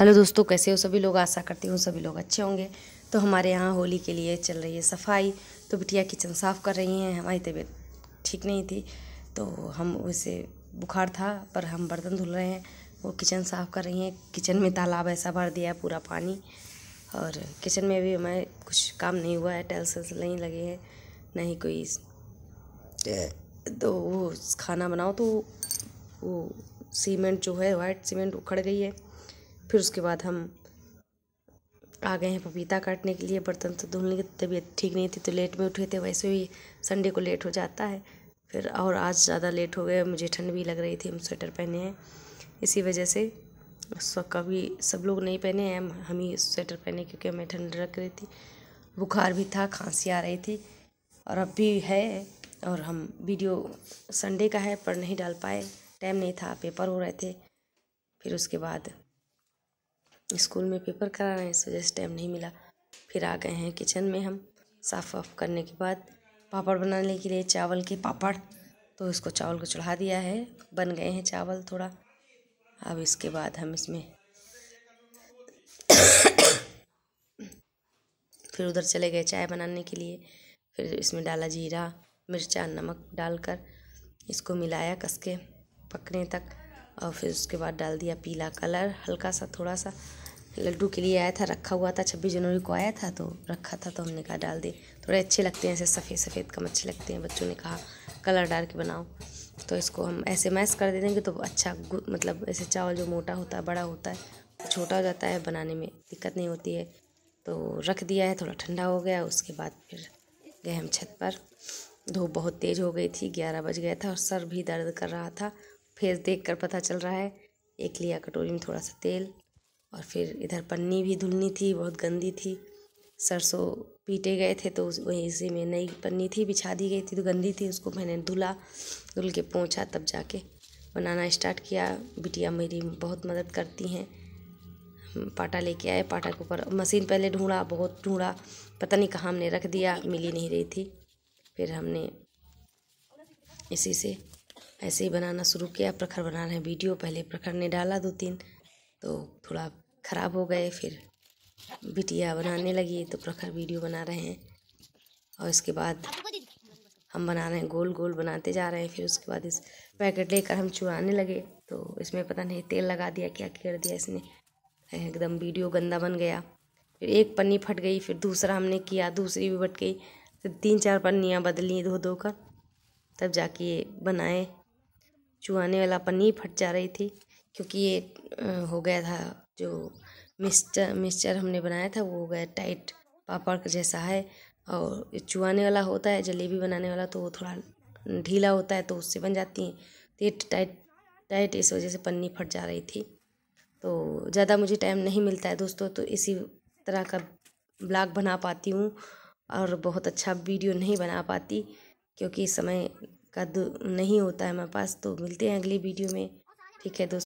hello दोस्तों कैसे हो सभी लोग आशा करती हूँ सभी लोग अच्छे होंगे तो हमारे यहाँ होली के लिए चल रही है सफाई तो बिटिया किचन साफ़ कर रही हैं हमारी तबीयत ठीक नहीं थी तो हम उसे बुखार था पर हम बर्तन धुल रहे हैं वो किचन साफ़ कर रही हैं किचन में तालाब ऐसा भर दिया है पूरा पानी और किचन में भी हमें कुछ काम नहीं हुआ है टाइल्स नहीं लगे हैं ना ही कोई तो वो खाना बनाओ तो वो सीमेंट जो है वाइट सीमेंट उखड़ गई है फिर उसके बाद हम आ गए हैं पपीता काटने के लिए बर्तन तो धुलने की तबीयत ठीक नहीं थी तो लेट में उठे थे वैसे भी संडे को लेट हो जाता है फिर और आज ज़्यादा लेट हो गया मुझे ठंड भी लग रही थी हम स्वेटर पहने हैं इसी वजह से कभी सब लोग नहीं पहने हैं हम ही स्वेटर पहने क्योंकि हमें ठंड लग रही थी बुखार भी था खांसी आ रही थी और अब भी है और हम वीडियो संडे का है पर नहीं डाल पाए टाइम नहीं था पेपर हो रहे थे फिर उसके बाद स्कूल में पेपर करा रहे हैं इस वजह से टाइम नहीं मिला फिर आ गए हैं किचन में हम साफ़ वाफ करने के बाद पापड़ बनाने के लिए चावल के पापड़ तो इसको चावल को चढ़ा दिया है बन गए हैं चावल थोड़ा अब इसके बाद हम इसमें फिर उधर चले गए चाय बनाने के लिए फिर इसमें डाला जीरा मिर्चा नमक डालकर इसको मिलाया कस के पकने तक और फिर उसके बाद डाल दिया पीला कलर हल्का सा थोड़ा सा लड्डू के लिए आया था रखा हुआ था छब्बीस जनवरी को आया था तो रखा था तो हमने कहा डाल दे थोड़े अच्छे लगते हैं ऐसे सफ़ेद सफ़ेद कम अच्छे लगते हैं बच्चों ने कहा कलर डाल के बनाओ तो इसको हम ऐसे मैस कर दे देंगे तो अच्छा मतलब ऐसे चावल जो मोटा होता है बड़ा होता है छोटा हो जाता है बनाने में दिक्कत नहीं होती है तो रख दिया है थोड़ा ठंडा हो गया उसके बाद फिर गए हम छत पर धूप बहुत तेज़ हो गई थी ग्यारह बज गया था और सर भी दर्द कर रहा था फेस देख कर पता चल रहा है एक लिया कटोरी में थोड़ा सा तेल और फिर इधर पन्नी भी धुलनी थी बहुत गंदी थी सरसों पीटे गए थे तो वहीं इसी में नई पन्नी थी बिछा दी गई थी तो गंदी थी उसको मैंने धुला धुल के पहुँचा तब जाके बनाना स्टार्ट किया बिटिया मेरी बहुत मदद करती हैं पाटा लेके आए पाटा के ऊपर मशीन पहले ढूंढा बहुत ढूंढा पता नहीं कहाँ हमने रख दिया मिली नहीं रही थी फिर हमने इसी से ऐसे ही बनाना शुरू किया प्रखर बना रहे वीडियो पहले प्रखर ने डाला दो तीन तो थोड़ा ख़राब हो गए फिर बिटिया बनाने लगी तो प्रखर वीडियो बना रहे हैं और इसके बाद हम बना रहे हैं गोल गोल बनाते जा रहे हैं फिर उसके बाद इस पैकेट लेकर हम चुराने लगे तो इसमें पता नहीं तेल लगा दिया क्या कर दिया इसने एकदम वीडियो गंदा बन गया फिर एक पन्नी फट गई फिर दूसरा हमने किया दूसरी भी फट गई फिर तो तीन चार पन्नियाँ बदली धो धो कर तब जाके बनाए चुहाने वाला पन्नी फट जा रही थी क्योंकि ये हो गया था जो मिक्सचर मिक्सचर हमने बनाया था वो हो गया टाइट पापड़ जैसा है और चुआने वाला होता है जलेबी बनाने वाला तो वो थोड़ा ढीला होता है तो उससे बन जाती हैं तो ये टाइट टाइट इस वजह से पन्नी फट जा रही थी तो ज़्यादा मुझे टाइम नहीं मिलता है दोस्तों तो इसी तरह का ब्लॉग बना पाती हूँ और बहुत अच्छा वीडियो नहीं बना पाती क्योंकि समय का नहीं होता है हमारे पास तो मिलते हैं अगली वीडियो में ठीक है दोस्तों